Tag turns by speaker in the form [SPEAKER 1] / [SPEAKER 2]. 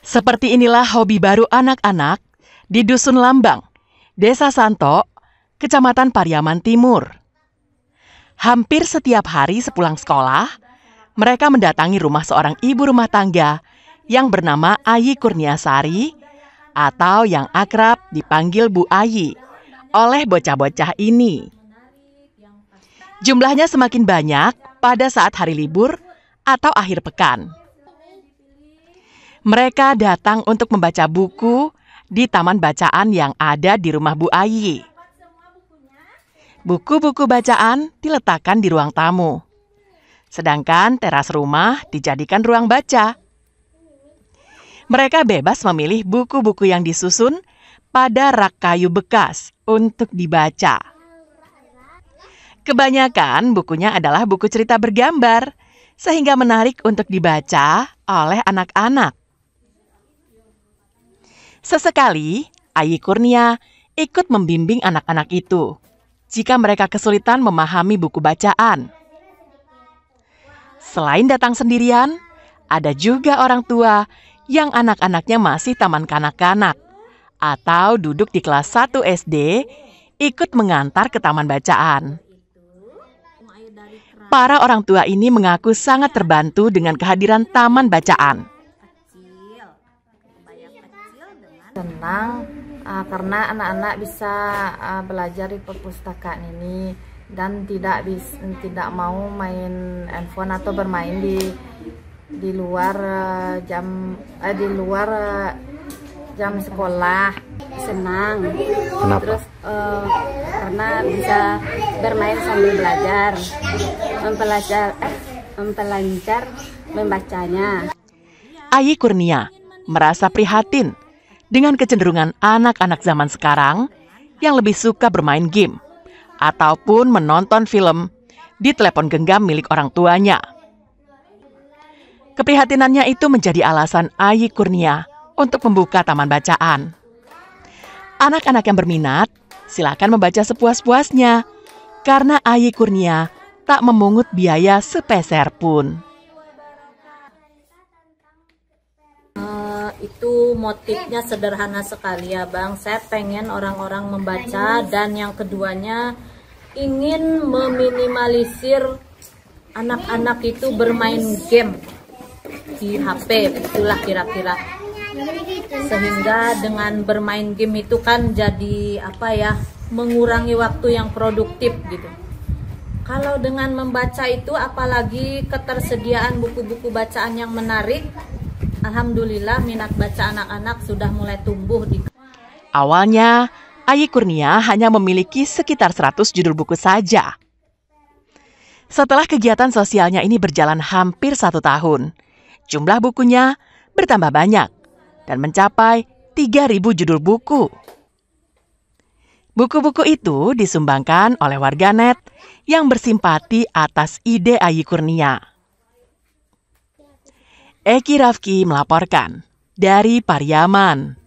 [SPEAKER 1] Seperti inilah hobi baru anak-anak di Dusun Lambang, Desa Santo, Kecamatan Pariaman Timur. Hampir setiap hari sepulang sekolah, mereka mendatangi rumah seorang ibu rumah tangga yang bernama Ayi Kurniasari atau yang akrab dipanggil Bu Ayi oleh bocah-bocah ini. Jumlahnya semakin banyak pada saat hari libur atau akhir pekan. Mereka datang untuk membaca buku di taman bacaan yang ada di rumah Bu Ayi. Buku-buku bacaan diletakkan di ruang tamu. Sedangkan teras rumah dijadikan ruang baca. Mereka bebas memilih buku-buku yang disusun pada rak kayu bekas untuk dibaca. Kebanyakan bukunya adalah buku cerita bergambar, sehingga menarik untuk dibaca oleh anak-anak. Sesekali, Ayi Kurnia ikut membimbing anak-anak itu jika mereka kesulitan memahami buku bacaan. Selain datang sendirian, ada juga orang tua yang anak-anaknya masih taman kanak-kanak atau duduk di kelas 1 SD ikut mengantar ke taman bacaan. Para orang tua ini mengaku sangat terbantu dengan kehadiran taman bacaan.
[SPEAKER 2] Senang uh, karena anak-anak bisa uh, belajar di perpustakaan ini dan tidak bis, tidak mau main handphone atau bermain di di luar uh, jam uh, di luar uh, jam sekolah senang Kenapa? terus uh, karena bisa bermain sambil belajar mempelajar eh, mempelancar membacanya
[SPEAKER 1] Ayi Kurnia merasa prihatin dengan kecenderungan anak-anak zaman sekarang yang lebih suka bermain game ataupun menonton film di telepon genggam milik orang tuanya. Keprihatinannya itu menjadi alasan Ayi Kurnia untuk membuka taman bacaan. Anak-anak yang berminat, silakan membaca sepuas-puasnya. Karena Ayi Kurnia tak memungut biaya sepeser pun.
[SPEAKER 2] Uh, itu motifnya sederhana sekali ya Bang. Saya pengen orang-orang membaca dan yang keduanya ingin meminimalisir anak-anak itu bermain game di HP. Itulah kira-kira sehingga dengan bermain game itu kan jadi apa ya mengurangi waktu yang produktif gitu kalau dengan membaca itu apalagi ketersediaan buku-buku bacaan yang menarik Alhamdulillah minat baca anak-anak sudah mulai tumbuh di
[SPEAKER 1] Awalnya Ayi Kurnia hanya memiliki sekitar 100 judul buku saja. Setelah kegiatan sosialnya ini berjalan hampir satu tahun, jumlah bukunya bertambah banyak dan mencapai 3.000 judul buku. Buku-buku itu disumbangkan oleh warganet yang bersimpati atas ide Ayi Kurnia. Eki Rafki melaporkan dari Pariaman.